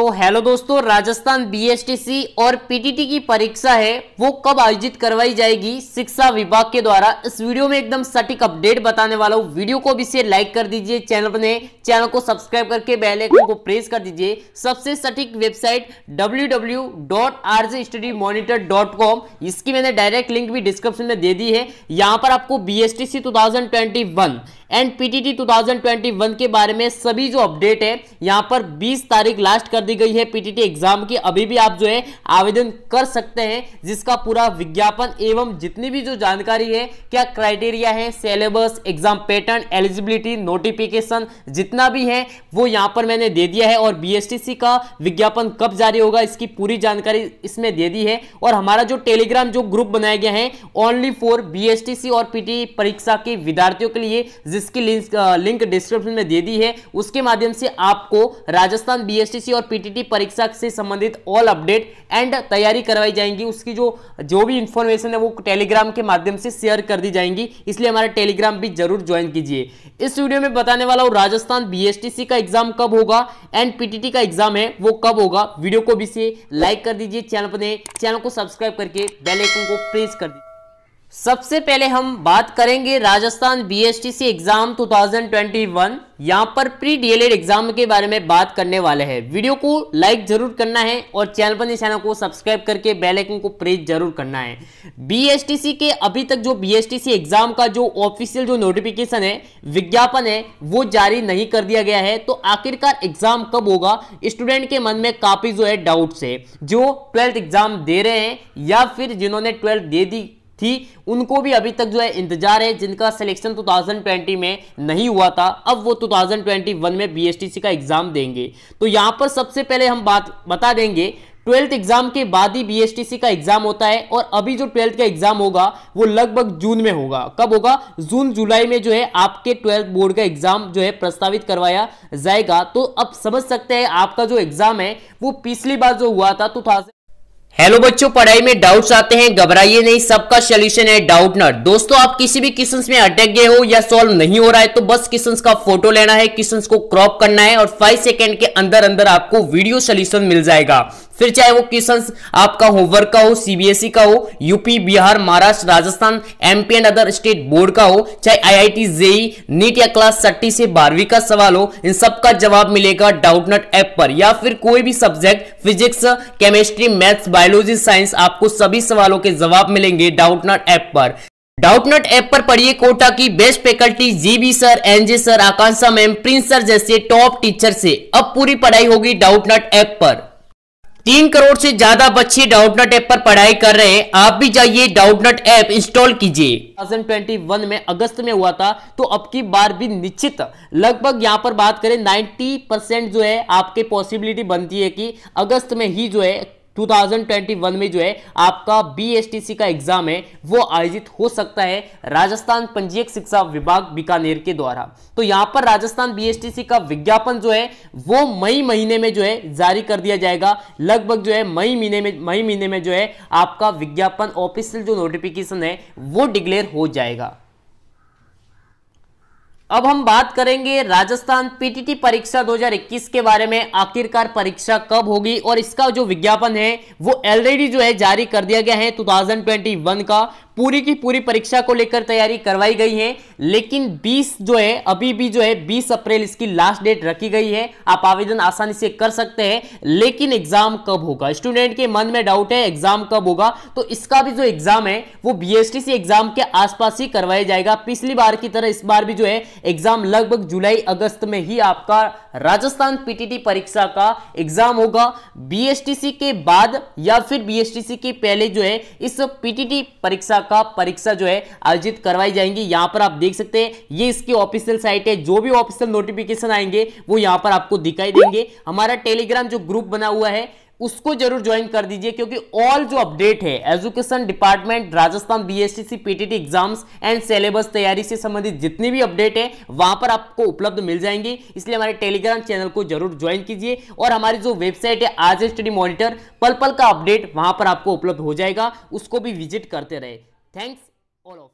तो हेलो दोस्तों राजस्थान बीएसटीसी और पीटीटी की परीक्षा है वो कब आयोजित करवाई जाएगी शिक्षा विभाग के द्वारा इस वीडियो में एकदम सटीक अपडेट बताने वाला हूँ वीडियो को भी से लाइक कर दीजिए चैनल बने चैनल को सब्सक्राइब करके बेल आइकन को प्रेस कर दीजिए सबसे सटीक वेबसाइट डब्ल्यू इसकी मैंने डायरेक्ट लिंक भी डिस्क्रिप्शन में दे दी है यहाँ पर आपको बीएसटीसी 2021 एंड पीटीटी 2021 के बारे में सभी जो अपडेट है यहाँ पर 20 तारीख लास्ट कर दी गई है पीटीटी एग्जाम की अभी भी आप जो है आवेदन कर सकते हैं जिसका पूरा विज्ञापन एवं जितनी भी जो जानकारी है क्या क्राइटेरिया है syllabus exam pattern eligibility notification जितना भी है वो यहाँ पर मैंने दे दिया है और बी का विज्ञापन कब जारी होगा इसकी पूरी जानकारी इसमें दे दी है और हमारा जो टेलीग्राम जो ग्रुप बनाया गया है ओनली फॉर बी और पीटी परीक्षा के विद्यार्थियों के लिए जिस जिसकी लिंक डिस्क्रिप्शन में दे दी है उसके माध्यम से आपको राजस्थान बीएसटीसी और पीटीटी परीक्षा से संबंधित ऑल अपडेट एंड तैयारी करवाई जाएंगी उसकी जो जो भी इंफॉर्मेशन है वो टेलीग्राम के माध्यम से शेयर कर दी जाएंगी इसलिए हमारा टेलीग्राम भी जरूर ज्वाइन कीजिए इस वीडियो में बताने वाला हूँ राजस्थान बीएसटीसी का एग्जाम कब होगा एंड पीटीटी का एग्जाम है वो कब होगा वीडियो को भी से लाइक कर दीजिए चैनल पर चैनल को सब्सक्राइब करके बेलाइकन को प्रेस कर दीजिए सबसे पहले हम बात करेंगे राजस्थान बीएसटीसी एग्जाम 2021 यहां पर प्री डीएलएड एग्जाम के बारे में बात करने वाले हैं वीडियो को लाइक जरूर करना है और चैनल पर चैनल को सब्सक्राइब करके बेल आइकन को प्रेस जरूर करना है बीएसटीसी के अभी तक जो बीएसटीसी एग्जाम का जो ऑफिशियल जो नोटिफिकेशन है विज्ञापन है वो जारी नहीं कर दिया गया है तो आखिरकार एग्जाम कब होगा स्टूडेंट के मन में काफी जो है डाउट्स है जो ट्वेल्थ एग्जाम दे रहे हैं या फिर जिन्होंने ट्वेल्थ दे दी थी उनको भी अभी तक जो है इंतजार है जिनका सिलेक्शन 2020 में नहीं हुआ था अब वो 2021 में बी का एग्जाम देंगे तो यहां पर सबसे पहले हम बात बता देंगे ट्वेल्थ एग्जाम के बाद ही बी का एग्जाम होता है और अभी जो ट्वेल्थ का एग्जाम होगा वो लगभग जून में होगा कब होगा जून जुलाई में जो है आपके ट्वेल्थ बोर्ड का एग्जाम जो है प्रस्तावित करवाया जाएगा तो अब समझ सकते हैं आपका जो एग्जाम है वो पिछली बार जो हुआ था टू हेलो बच्चों पढ़ाई में डाउट्स आते हैं घबराइए नहीं सबका सोल्यूशन है डाउट नट दोस्तों आप किसी भी क्वेश्चंस में अटक गए हो या सॉल्व नहीं हो रहा है तो बस क्वेश्चंस का फोटो लेना है क्वेश्चंस को क्रॉप करना है और फाइव सेकंड के अंदर अंदर आपको वीडियो सोल्यूशन मिल जाएगा फिर चाहे वो क्वेश्चंस आपका होमवर्क का हो सीबीएसई e का हो UP Bihar Maharashtra Rajasthan MP and other state board का हो चाहे आईआईटी जेई नीट या क्लास छठी से बारहवीं का सवाल हो इन सबका जवाब मिलेगा डाउटनट ऐप पर या फिर कोई भी subject physics chemistry maths biology science आपको सभी सवालों के जवाब मिलेंगे डाउटनट ऐप पर डाउटनट ऐप पर पढ़िए कोटा की best faculty GB sir NJ sir Akanksha ma'am Prince sir जैसे टॉप टीचर से अब पूरी पढ़ाई होगी डाउटनट ऐप पर तीन करोड़ से ज्यादा बच्चे डाउटनट ऐप पर पढ़ाई कर रहे हैं आप भी जाइए डाउटनट ऐप इंस्टॉल कीजिए 2021 में अगस्त में हुआ था तो अब की बार भी निश्चित लगभग यहाँ पर बात करें 90 परसेंट जो है आपके पॉसिबिलिटी बनती है कि अगस्त में ही जो है 2021 में जो है आपका बी का एग्जाम है वो आयोजित हो सकता है राजस्थान पंजीयक शिक्षा विभाग बीकानेर के द्वारा तो यहां पर राजस्थान बी का विज्ञापन जो है वो मई महीने में जो है जारी कर दिया जाएगा लगभग जो है मई महीने में मई महीने में जो है आपका विज्ञापन ऑफिशियल जो नोटिफिकेशन है वो डिक्लेयर हो जाएगा अब हम बात करेंगे राजस्थान पीटीटी परीक्षा 2021 के बारे में आखिरकार परीक्षा कब होगी और इसका जो विज्ञापन है वो ऑलरेडी जो है जारी कर दिया गया है 2021 का पूरी की पूरी परीक्षा को लेकर तैयारी करवाई गई है लेकिन 20 जो है अभी भी जो है 20 अप्रैल इसकी लास्ट डेट रखी गई है आप आवेदन आसानी से कर सकते हैं लेकिन एग्जाम कब होगा स्टूडेंट के मन में डाउट है एग्जाम कब होगा तो इसका भी जो एग्जाम है वो बीएसटीसी एग्जाम के आसपास ही करवाया जाएगा पिछली बार की तरह इस बार भी जो है एग्जाम लगभग जुलाई अगस्त में ही आपका राजस्थान पीटीटी परीक्षा का एग्जाम होगा बीएसटीसी के बाद या फिर बीएसटीसी के पहले जो है इस पीटीटी परीक्षा परीक्षा का परीक्षा जो है आयोजित करवाई जाएंगी यहां पर आप देख सकते हैं ये इसकी ऑफिशियल साइट है जो भी ऑफिशियल नोटिफिकेशन आएंगे वो यहां पर आपको दिखाई देंगे हमारा टेलीग्राम जो ग्रुप बना हुआ है उसको जरूर ज्वाइन कर दीजिए क्योंकि ऑल जो अपडेट है education department Rajasthan BSTC PTT exams and syllabus तैयारी से संबंधित जितनी भी अपडेट है वहां पर आपको उपलब्ध मिल जाएंगी इसलिए हमारे टेलीग्राम चैनल को जरूर ज्वाइन कीजिए और हमारी जो वेबसाइट है आज स्टडी मॉनिटर पल पल का अपडेट वहां पर आपको उपलब्ध हो जाएगा उसको भी विजिट करते रहे थैंक्स ऑल ऑफ